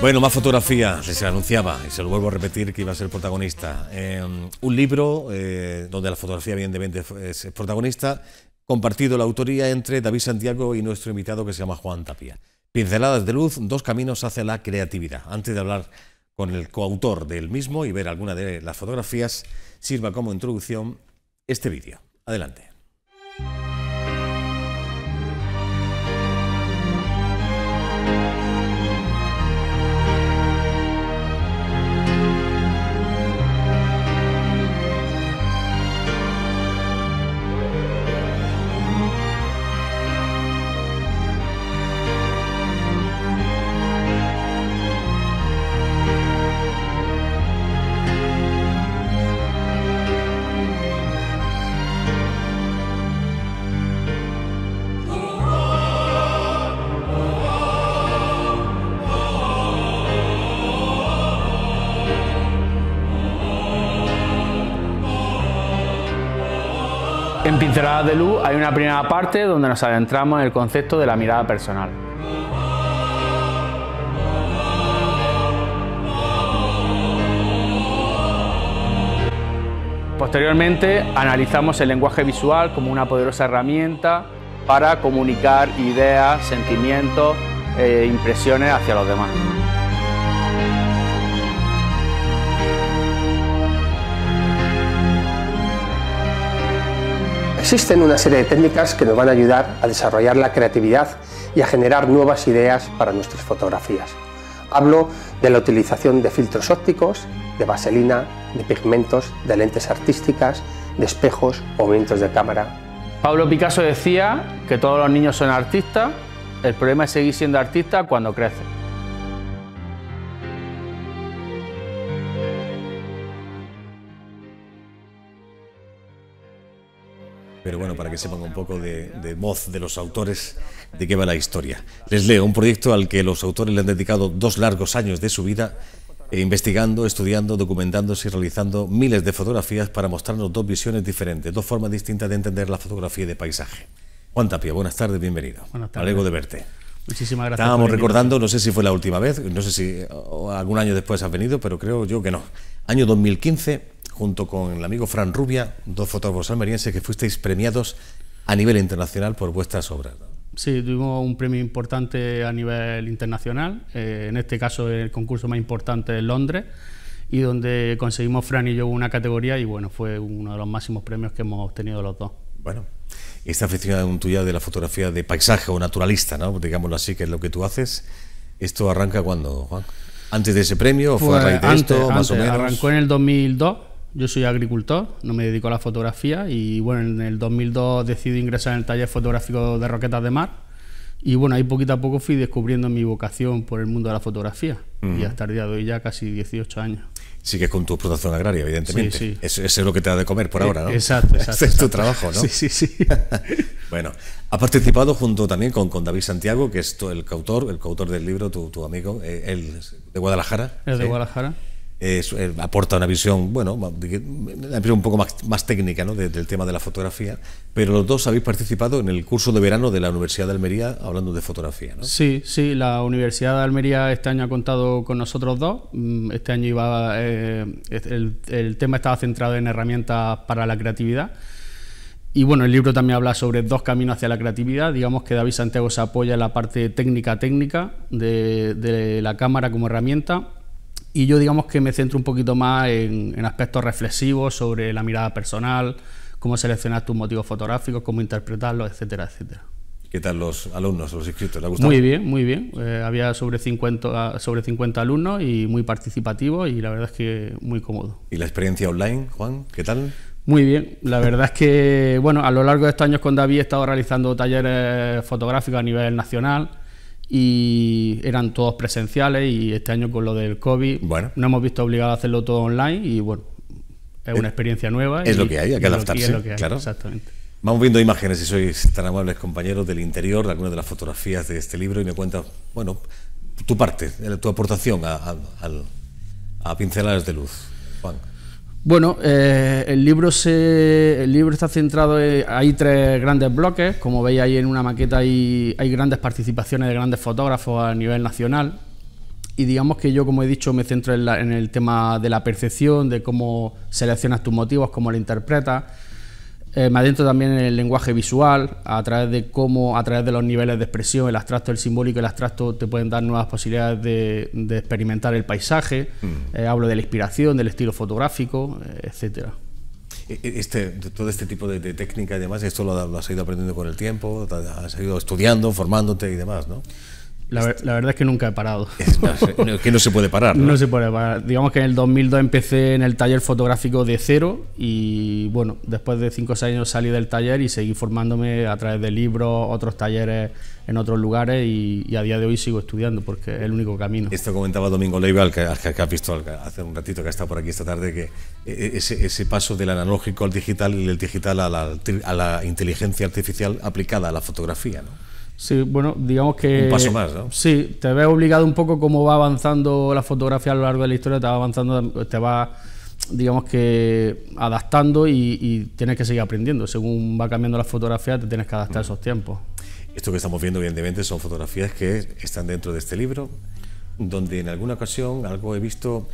Bueno, más fotografía, se anunciaba, y se lo vuelvo a repetir que iba a ser protagonista. Em, un libro eh, donde la fotografía, evidentemente, es protagonista, compartido la autoría entre David Santiago y nuestro invitado que se llama Juan Tapia. Pinceladas de luz, dos caminos hacia la creatividad. Antes de hablar con el coautor del mismo y ver alguna de las fotografías, sirva como introducción este vídeo. Adelante. Entrada de Luz hay una primera parte donde nos adentramos en el concepto de la mirada personal. Posteriormente analizamos el lenguaje visual como una poderosa herramienta para comunicar ideas, sentimientos e impresiones hacia los demás. Existen una serie de técnicas que nos van a ayudar a desarrollar la creatividad y a generar nuevas ideas para nuestras fotografías. Hablo de la utilización de filtros ópticos, de vaselina, de pigmentos, de lentes artísticas, de espejos, o movimientos de cámara. Pablo Picasso decía que todos los niños son artistas, el problema es seguir siendo artista cuando crecen. pero bueno, para que sepan un poco de, de, voz de los autores de qué va la historia. Les leo un proyecto al que los autores le han dedicado dos largos años de su vida, eh, investigando, estudiando, documentándose y realizando miles de fotografías para mostrarnos dos visiones diferentes, dos formas distintas de entender la fotografía de paisaje. Juan Tapia, buenas tardes, bienvenido. Buenas tardes. Alegro de verte. Muchísimas gracias. Estábamos recordando, no sé si fue la última vez, no sé si algún año después has venido, pero creo yo que no. Año 2015 junto con el amigo Fran Rubia, dos fotógrafos almerienses que fuisteis premiados a nivel internacional por vuestras obras. Sí, tuvimos un premio importante a nivel internacional, eh, en este caso el concurso más importante en Londres, y donde conseguimos Fran y yo una categoría y bueno, fue uno de los máximos premios que hemos obtenido los dos. Bueno, esta afición tuya de la fotografía de paisaje o naturalista, ¿no? digámoslo así, que es lo que tú haces, ¿esto arranca cuando Juan? ¿Antes de ese premio o fue a pues raíz de esto, más o menos? Arrancó en el 2002 yo soy agricultor, no me dedico a la fotografía y bueno, en el 2002 decidí ingresar en el taller fotográfico de Roquetas de Mar y bueno, ahí poquito a poco fui descubriendo mi vocación por el mundo de la fotografía y hasta el día de hoy ya casi 18 años. Sí que es con tu explotación agraria, evidentemente. Sí, sí. Eso, es lo que te da de comer por eh, ahora, ¿no? Exacto, exacto. Ese es tu trabajo, ¿no? Sí, sí, sí. bueno, ha participado junto también con, con David Santiago, que es el coautor, el coautor del libro, tu, amigo, él eh, el de Guadalajara. El de Guadalajara. Eh, aporta una visión, bueno, un poco más, técnica ¿no? del tema de la fotografía, pero los dos habéis participado en el curso de verano de la Universidad de Almería hablando de fotografía, Sí, sí, la Universidad de Almería este año ha contado con nosotros dos, mm, este año iba, eh, el, tema estaba centrado en herramientas para la creatividad. Y bueno, el libro también habla sobre dos caminos hacia la creatividad. Digamos que David Santiago se apoya en la parte técnica-técnica de, de la cámara como herramienta y yo digamos que me centro un poquito más en, aspectos reflexivos sobre la mirada personal, cómo seleccionar tus motivos fotográficos, cómo interpretarlos, etcétera, etcétera. ¿Qué tal los alumnos, los inscritos? ¿Les ha gustado? Muy bien, muy bien. Eh, había sobre 50, sobre 50 alumnos y muy participativo y la verdad es que muy cómodo. ¿Y la experiencia online, Juan? ¿Qué tal? Muy bien, la verdad es que, bueno, a lo largo de estos años con David he estado realizando talleres fotográficos a nivel nacional y eran todos presenciales y este año con lo del COVID bueno. no hemos visto obligados a hacerlo todo online y bueno, es una eh, experiencia nueva. Es lo que hay, hay que adaptarse. Vamos viendo imágenes, si sois tan amables compañeros del interior, de algunas de las fotografías de este libro y me cuentas, bueno, tu parte, eh, tu aportación a, a, a Pinceladas de Luz, Juan. Bueno, eh, el, libro se, el libro está centrado, eh, hay tres grandes bloques, como veis ahí en una maqueta hay, hay grandes participaciones de grandes fotógrafos a nivel nacional y digamos que yo, como he dicho, me centro en, el tema de la percepción, de cómo seleccionas tus motivos, cómo lo interpretas, eh, me adentro también en el lenguaje visual, a través de cómo, a través de los niveles de expresión, el abstracto, el simbólico, el abstracto te pueden dar nuevas posibilidades de, experimentar el paisaje. Mm. Eh, hablo de la inspiración, del estilo fotográfico, eh, etcétera. E, e, este, todo este tipo de, de, técnica y demás, esto lo, has ido aprendiendo con el tiempo, has ido estudiando, formándote y demás, ¿no? La, verdad es que nunca he parado. Es que no se puede parar. ¿no? ¿no? se puede parar. Digamos que en el 2002 empecé en el taller fotográfico de cero y bueno, después de cinco o 6 años salí del taller y seguí formándome a través de libros, otros talleres en otros lugares y, a día de hoy sigo estudiando porque es el único camino. Esto comentaba Domingo Leiva, al que, has visto hace un ratito que ha estado por aquí esta tarde, que e, e, ese, paso del analógico al digital y del digital a la, a la inteligencia artificial aplicada a la fotografía. ¿no? Sí, bueno, digamos que... Un paso más, ¿no? Sí, te ves obligado un poco cómo va avanzando la fotografía a lo largo de la historia, te va avanzando, te va, digamos que, adaptando y, tienes que seguir aprendiendo. Según va cambiando la fotografía, te tienes que adaptar a mm. esos tiempos. Esto que estamos viendo, evidentemente, son fotografías que están dentro de este libro, donde en alguna ocasión algo he visto,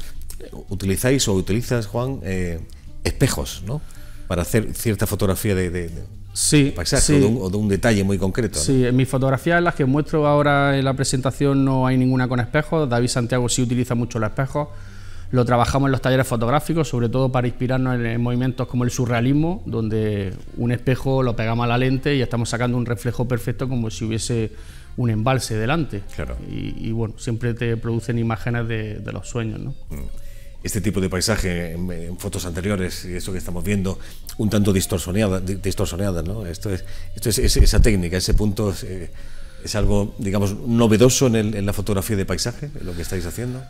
utilizáis o utilizas, Juan, eh, espejos, ¿no? para hacer cierta fotografía de, sí, paisaje O, de un, detalle muy concreto. Sí, en mis fotografías, las que muestro ahora en la presentación, no hay ninguna con espejos. David Santiago sí utiliza mucho los espejos. Lo trabajamos en los talleres fotográficos, sobre todo para inspirarnos en, movimientos como el surrealismo, donde un espejo lo pegamos a la lente y estamos sacando un reflejo perfecto como si hubiese un embalse delante. Claro. Y, bueno, siempre te producen imágenes de, los sueños, ¿no? Mm este tipo de paisaje en, fotos anteriores y eso que estamos viendo, un tanto distorsionada, distorsionada ¿no? Esto es, esto es, esa técnica, ese punto es, eh, algo, digamos, novedoso en, la fotografía de paisaje, lo que estáis haciendo.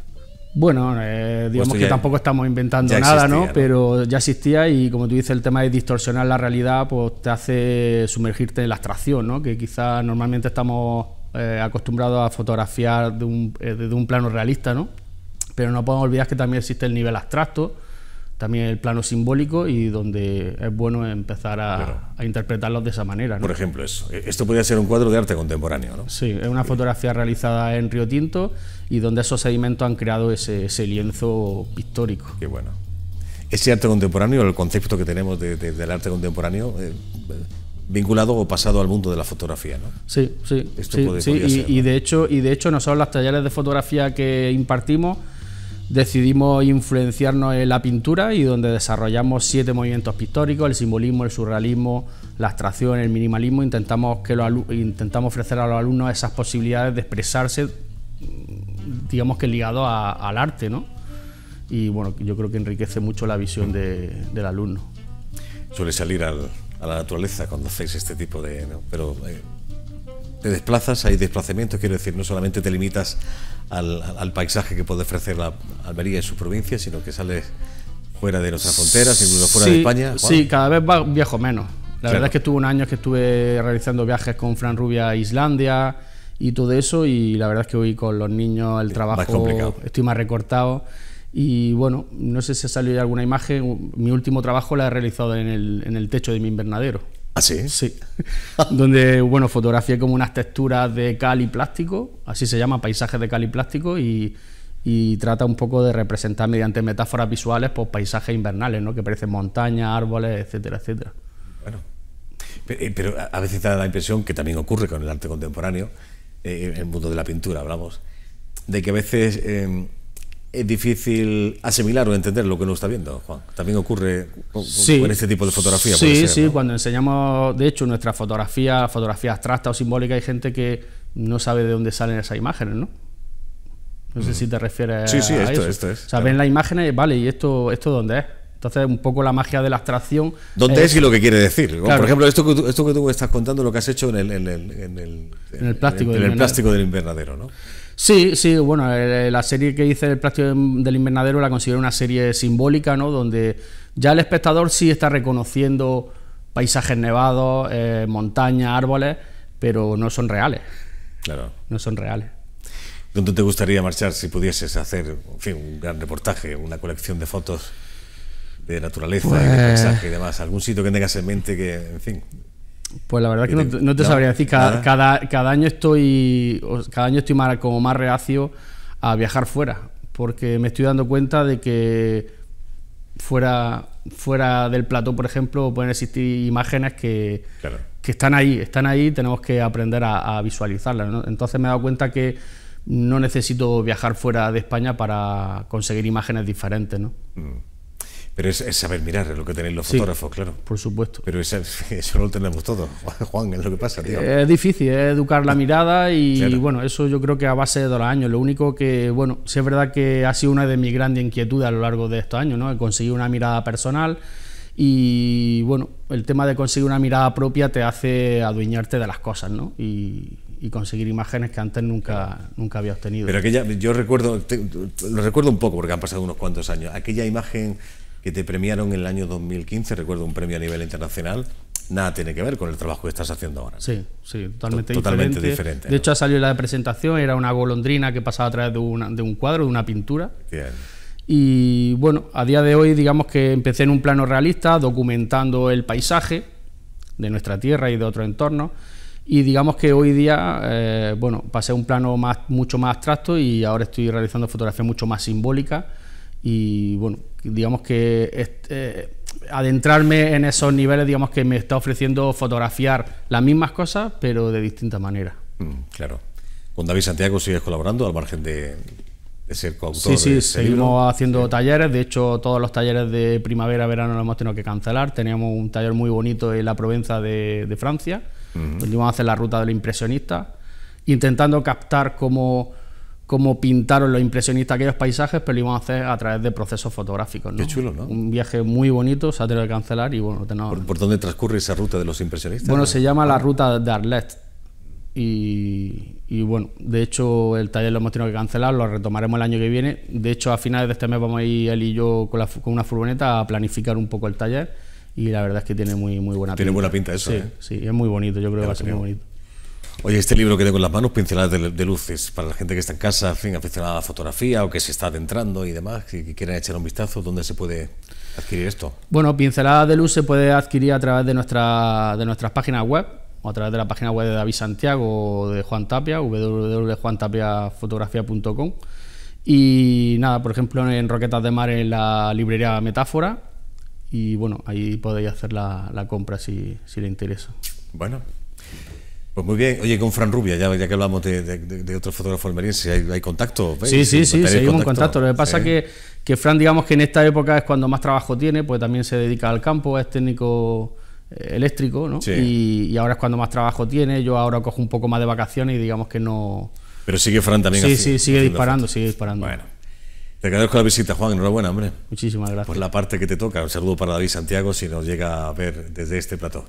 Bueno, eh, digamos que tampoco estamos inventando nada, ¿no? Pero ya existía y como tú dices, el tema de distorsionar la realidad, pues te hace sumergirte en la abstracción, ¿no? Que quizás normalmente estamos eh, acostumbrados a fotografiar de un, desde un plano realista, ¿no? Pero no podemos olvidar que también existe el nivel abstracto, también el plano simbólico y donde es bueno empezar a, interpretarlos de esa manera. Por ejemplo, eso. E-, esto podría ser un cuadro de arte contemporáneo, ¿no? Sí, es una fotografía realizada en Río Tinto y donde esos sedimentos han creado ese, lienzo pictórico. Qué bueno. Ese arte contemporáneo, el concepto que tenemos del arte contemporáneo, eh, vinculado o pasado al mundo de la fotografía, ¿no? Sí, sí. y, de hecho, y de hecho nosotros las talleres de fotografía que impartimos decidimos influenciarnos en la pintura y donde desarrollamos siete movimientos pictóricos, el simbolismo, el surrealismo, la abstracción, el minimalismo, intentamos, que intentamos ofrecer a los alumnos esas posibilidades de expresarse, digamos que ligado al arte, ¿no? Y bueno, yo creo que enriquece mucho la visión del alumno. Suele salir a la naturaleza cuando hacéis este tipo de... Pero eh, te desplazas, hay desplazamientos, quiero decir, no solamente te limitas al, paisaje que puede ofrecer la Almería y su provincia, sino que sales fuera de nuestras fronteras, incluso fuera de España. Sí, cada vez va, viajo menos. La verdad es que estuve un año que estuve realizando viajes con Fran Rubia a Islandia y todo eso, y la verdad es que hoy con los niños el trabajo más estoy más recortado. Y bueno, no sé si ha salido alguna imagen. Mi último trabajo la he realizado en el techo de mi invernadero. ¿Ah, sí? Donde, bueno, fotografié como unas texturas de cal y plástico, así se llama, paisajes de cal y plástico, y, trata un poco de representar mediante metáforas visuales pues, paisajes invernales, ¿no? Que parecen montañas, árboles, etcétera, etcétera. Bueno, eh, pero a veces da la impresión, que también ocurre con el arte contemporáneo, eh, en el mundo de la pintura, hablamos, de que a veces... Em, es difícil asimilar o entender lo que uno está viendo, Juan. También ocurre con, este tipo de fotografía. Sí, sí, cuando enseñamos, de hecho, nuestra fotografía fotografías abstracta o simbólica, hay gente que no sabe de dónde salen esas imágenes, ¿no? No sé mm. si te refieres sí, sí, esto, es, o sea, ven las imágenes, vale, ¿y esto, esto dónde es? Entonces, un poco la magia de la abstracción. ¿Dónde es, y lo que quiere decir? Por ejemplo, esto que, tú, estás contando, lo que has hecho en el, en el, plástico, del, plástico del invernadero, ¿no? Sí, sí, bueno, eh, eh, la serie que hice, El plástico del invernadero, la considero una serie simbólica, ¿no? Donde ya el espectador sí está reconociendo paisajes nevados, eh, montañas, árboles, pero no son reales. Claro. No son reales. ¿Dónde te gustaría marchar si pudieses hacer en fin, un gran reportaje, una colección de fotos? de naturaleza, de pues- paisaje y demás? ¿Algún sitio que tengas en mente que, en fin? Pues la verdad que, que no, te sabría decir. Cada, año estoy, cada año estoy más, como más reacio a viajar fuera, porque me estoy dando cuenta de que fuera, fuera del plató, por ejemplo, pueden existir imágenes que, que están ahí, están ahí y tenemos que aprender a, visualizarlas. Entonces me he dado cuenta que no necesito viajar fuera de España para conseguir imágenes diferentes. ¿no? Mm. Pero es, saber mirar, es lo que tenéis los fotógrafos, claro. Por supuesto. Pero eso, eso lo tenemos todos, Juan, es lo que pasa, tío. Es difícil, es educar la mirada y, bueno, eso yo creo que a base de dos años. Lo único que, bueno, sí es verdad que ha sido una de mis grandes inquietudes a lo largo de estos años, ¿no? Conseguir una mirada personal y, bueno, el tema de conseguir una mirada propia te hace adueñarte de las cosas, ¿no? Y, conseguir imágenes que antes nunca, nunca había obtenido. Pero aquella, yo recuerdo, lo recuerdo un poco porque han pasado unos cuantos años, aquella imagen que te premiaron en el año 2015, recuerdo un premio a nivel internacional, nada tiene que ver con el trabajo que estás haciendo ahora. Sí, sí, totalmente, diferente. De hecho, ha salido la presentación, era una golondrina que pasaba a través de, de un cuadro, de una pintura. Y bueno, a día de hoy, digamos que empecé en un plano realista, documentando el paisaje de nuestra tierra y de otro entorno Y digamos que hoy día, eh, bueno, pasé a un plano más, mucho más abstracto y ahora estoy realizando fotografía mucho más simbólica. Y bueno, digamos que eh, adentrarme en esos niveles, digamos que me está ofreciendo fotografiar las mismas cosas, pero de distinta manera. Mm, claro. Con David Santiago sigues colaborando al margen de, ser coautor. Sí, sí, seguimos haciendo talleres. De hecho, todos los talleres de primavera, verano los hemos tenido que cancelar. Teníamos un taller muy bonito en la Provenza de, Francia, donde íbamos a hacer la ruta del impresionista, intentando captar cómo cómo pintaron los impresionistas aquellos paisajes, pero lo iban a hacer a través de procesos fotográficos. Qué chulo, ¿no? Un viaje muy bonito, se ha tenido que cancelar y bueno, tenemos... ¿Por, dónde transcurre esa ruta de los impresionistas? Bueno, se llama la ah. ruta de Arlet. Y, bueno, de hecho el taller lo hemos tenido que cancelar, lo retomaremos el año que viene. De hecho, a finales de este mes vamos a ir él y yo con, una furgoneta a planificar un poco el taller y la verdad es que tiene muy, muy buena pinta. Tiene buena pinta eso. Sí, ¿eh? sí, es muy bonito, yo creo que va a ser muy bonito. Oye, este libro que tengo en las manos, Pinceladas de, Luces, para la gente que está en casa, fin, aficionada a la fotografía o que se está adentrando y demás, que, que quieran echar un vistazo, ¿dónde se puede adquirir esto? Bueno, Pinceladas de Luz se puede adquirir a través de, nuestra, de nuestras páginas web, o a través de la página web de David Santiago o de Juan Tapia, www.juantapiafotografía.com. Y nada, por ejemplo, en Roquetas de Mar, en la librería Metáfora, y bueno, ahí podéis hacer la, compra si, si le interesa. Bueno, pues muy bien. Oye, con Fran Rubia, ya, que hablamos de, otro fotógrafo almeriense, ¿hay, contacto? Sí, sí, sí, seguimos en contacto. Lo que pasa es que, que Fran, digamos que en esta época es cuando más trabajo tiene, pues también se dedica al campo, es técnico eh, eléctrico, ¿no? Sí. Y, ahora es cuando más trabajo tiene. Yo ahora cojo un poco más de vacaciones y digamos que no. Pero sigue Fran también. Sí, sí, sigue disparando, sigue disparando. Bueno. Te agradezco la visita, Juan. Enhorabuena, hombre. Muchísimas gracias. Por la parte que te toca. Un saludo para David Santiago si nos llega a ver desde este plató.